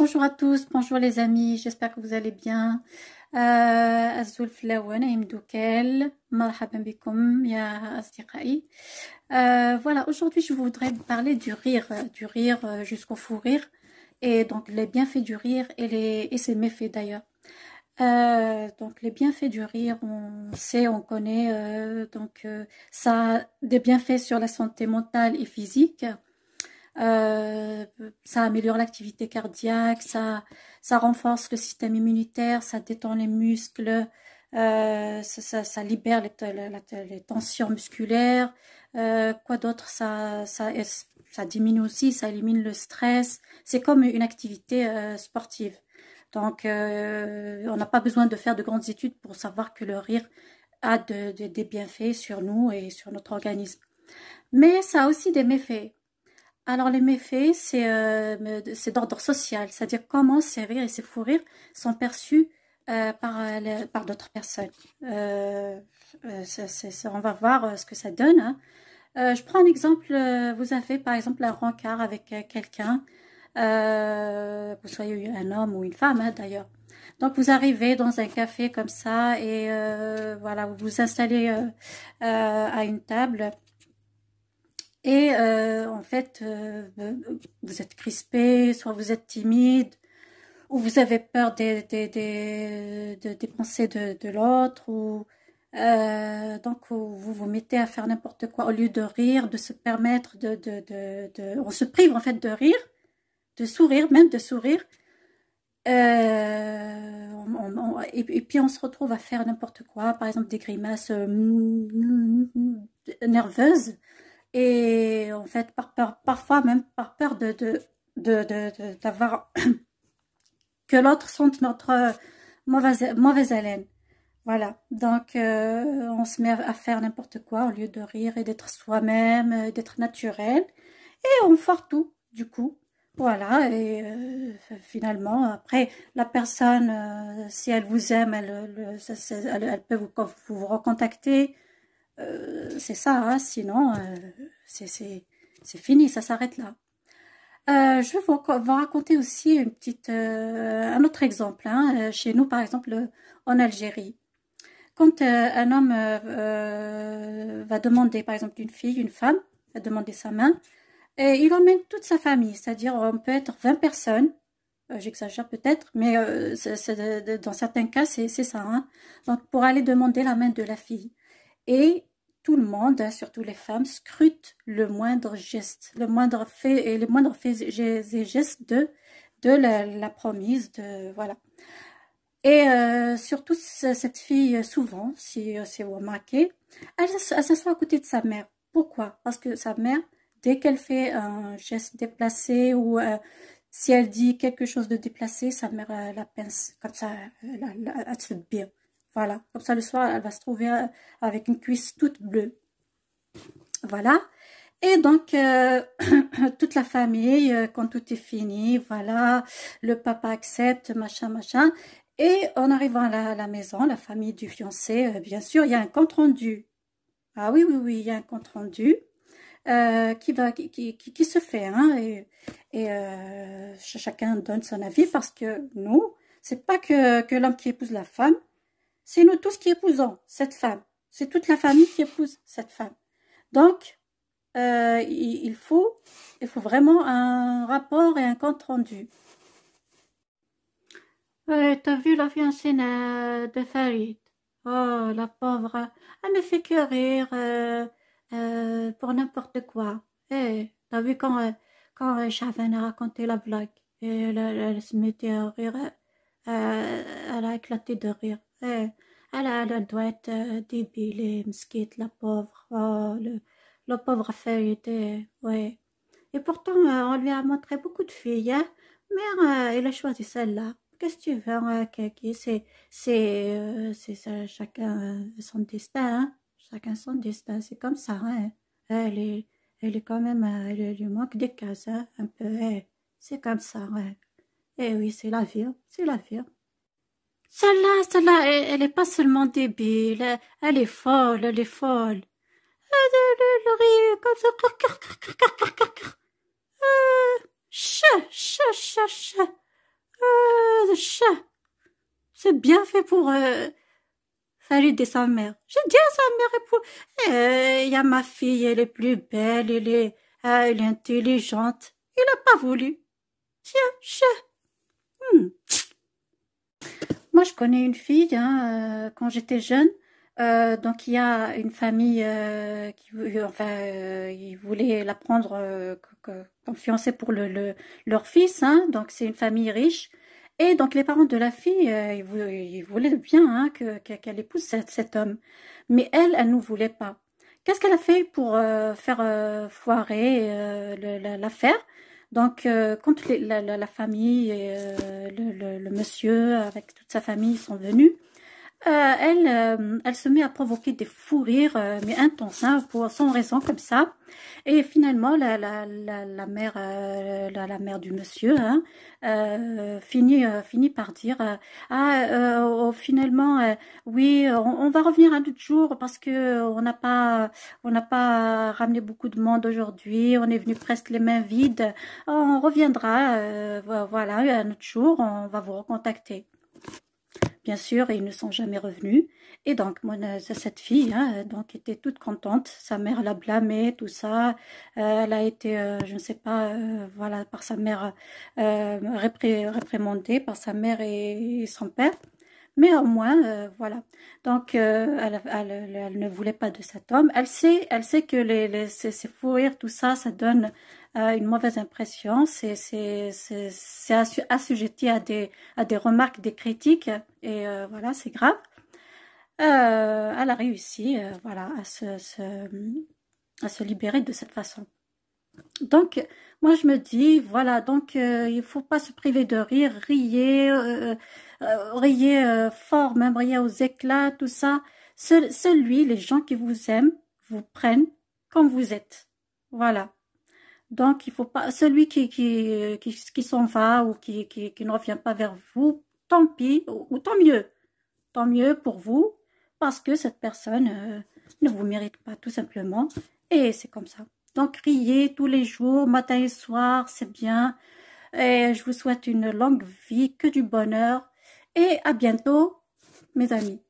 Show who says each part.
Speaker 1: Bonjour à tous, bonjour les amis, j'espère que vous allez bien. Euh, ya euh, voilà aujourd'hui je voudrais parler du rire du rire jusqu'au fou rire et donc les bienfaits du rire et les et ses méfaits d'ailleurs euh, donc les bienfaits du rire, on sait, on connaît, donc ça a des bienfaits sur la santé mentale et physique, euh, ça améliore l'activité cardiaque, ça, ça renforce le système immunitaire, ça détend les muscles, euh, ça, libère les, tensions musculaires. Euh, quoi d'autre ça, ça, diminue aussi, ça élimine le stress. C'est comme une activité sportive. Donc, on n'a pas besoin de faire de grandes études pour savoir que le rire a des bienfaits sur nous et sur notre organisme. Mais ça a aussi des méfaits. Alors, les méfaits, euh, c'est d'ordre social, c'est-à-dire comment ces rires et ces fous rires sont perçus euh, par, euh, par d'autres personnes. on va voir ce que ça donne. Hein. je prends un exemple, vous avez par exemple un rencard avec quelqu'un, vous soyez un homme ou une femme hein, d'ailleurs. Donc vous arrivez dans un café comme ça et voilà, vous vous installez à une table et euh, en fait, euh, euh, vous êtes crispé, soit vous êtes timide, ou vous avez peur des, des, pensées de, de l'autre, ou donc vous vous mettez à faire n'importe quoi au lieu de rire, de se permettre de, de, de, On se prive en fait de rire, de sourire, même de sourire. et, puis on se retrouve à faire n'importe quoi, par exemple des grimaces mm, mm, mm, nerveuses. Et en fait, par peur, parfois même par peur de d'avoir de, de, que l'autre sente notre mauvaise, mauvaise haleine. Voilà, donc euh, on se met à faire n'importe quoi au lieu de rire et d'être soi-même, euh, d'être naturel. Et on foire tout, du coup. Voilà, et euh, finalement, après, la personne, si elle vous aime, elle, elle, elle peut vous, vous, recontacter c'est ça, hein, sinon euh, c'est fini, ça s'arrête là. Euh, je vais vous, raconter aussi une petite, euh, un autre exemple. Hein, chez nous, par exemple, en Algérie. Quand un homme va demander, par exemple, une fille, une femme, va demander sa main, et il emmène toute sa famille, c'est-à-dire on peut être 20 personnes, j'exagère peut-être, mais dans certains cas, c'est ça. Hein. donc, pour aller demander la main de la fille. Et tout le monde, hein, surtout les femmes, scrutent le moindre geste, le moindre fait et les moindres fait, gestes de, de la, promise, de voilà. Et euh, surtout cette fille, souvent, si, vous remarquez, elle, s'assoit à côté de sa mère. Pourquoi Parce que sa mère, dès qu'elle fait un geste déplacé ou euh, si elle dit quelque chose de déplacé, sa mère euh, la pince comme ça, elle, se bien. Voilà, comme ça le soir, elle va se trouver euh, avec une cuisse toute bleue. Voilà. Et donc, euh, toute la famille, euh, quand tout est fini, voilà, le papa accepte, machin, machin. Et en arrivant à la, maison, la famille du fiancé, bien sûr, il y a un compte-rendu. Ah oui, oui, oui, il y a un compte-rendu. qui va qui, qui, se fait hein. et, chacun donne son avis parce que nous c'est pas que l'homme qui épouse la femme c'est nous tous qui épousons cette femme. C'est toute la famille qui épouse cette femme. Donc, euh, il, faut, il faut vraiment un rapport et un compte rendu. t'as vu la fiancée euh, de Farid Oh, la pauvre, elle ne fait que rire euh, pour n'importe quoi. Eh, t'as vu quand, quand a raconté la blague elle se mettait à rire euh, elle a éclaté de rire. Euh, elle, elle, doit être euh, débile, mesquite, la pauvre. Oh, le, pauvre pauvre était. ouais. Et pourtant, on lui a montré beaucoup de filles, hein. mais elle a choisi celle-là. Qu'est-ce que tu veux, hein, Qui C'est, c'est, chacun son destin, hein. Chacun son destin, c'est comme ça, Elle est, elle est quand même, elle lui manque des cases, un peu, C'est comme ça, eh oui, c'est la vie, hein, c'est la vie. Hein. Celle-là, celle-là, elle, n'est est pas seulement débile, elle, est folle, elle est folle. C'est bien fait pour Salut, euh, saluer sa mère. J'ai dit à sa mère, pour... Eh, il y a ma fille, elle est plus belle, elle est, elle est intelligente. Il n'a pas voulu. Tiens, chut. Hmm. Moi, je connais une fille hein, euh, quand j'étais jeune. Euh, donc, il y a une famille euh, qui, voulait ils voulaient la prendre comme fiancée pour leur fils. Hein. donc, c'est une famille riche. Et donc, les parents de la fille, ils, voulaient bien hein, qu'elle épouse cet, cet, homme. Mais elle, elle ne voulait pas. Qu'est-ce qu'elle a fait pour faire foirer l'affaire donc, euh, quand les, la, la, famille, et euh, le, le, monsieur avec toute sa famille sont venus, euh, elle, euh, elle se met à provoquer des fous rires, euh, mais intenses, hein, pour, son raison, comme ça. Et finalement, la, la, mère, du monsieur hein, finit, par dire ah, oh, finalement, oui, on, va revenir un autre jour parce que n'a pas, on n'a pas ramené beaucoup de monde aujourd'hui. On est venu presque les mains vides. On reviendra, voilà, un autre jour, on va vous recontacter. » Bien sûr, ils ne sont jamais revenus. Et donc, mon, euh, cette fille hein, euh, donc était toute contente. Sa mère l'a blâmée, tout ça. Euh, elle a été, je ne sais pas, voilà, par sa mère réprimandée, par sa mère et son père mais au moins, euh, voilà. Donc, euh, elle, ne voulait pas de cet homme. Elle sait, elle sait que les, les ces, ces tout ça, ça donne euh, une mauvaise impression. C'est assujetti à des, à des remarques, des critiques, et voilà, c'est grave. elle a réussi, voilà, à à se libérer de cette façon. Donc, moi, je me dis, voilà, donc il euh, il faut pas se priver de rire, riez, euh, euh, riez fort, même riez aux éclats, tout ça. celui, les gens qui vous aiment, vous prennent comme vous êtes. Voilà. Donc, il faut pas, celui qui, qui, qui, s'en va ou qui, qui, ne revient pas vers vous, tant pis, ou, tant mieux. Tant mieux pour vous, parce que cette personne ne vous mérite pas, tout simplement. Et c'est comme ça. Donc, riez tous les jours, matin et soir, c'est bien. Et je vous souhaite une longue vie, que du bonheur. Et à bientôt, mes amis.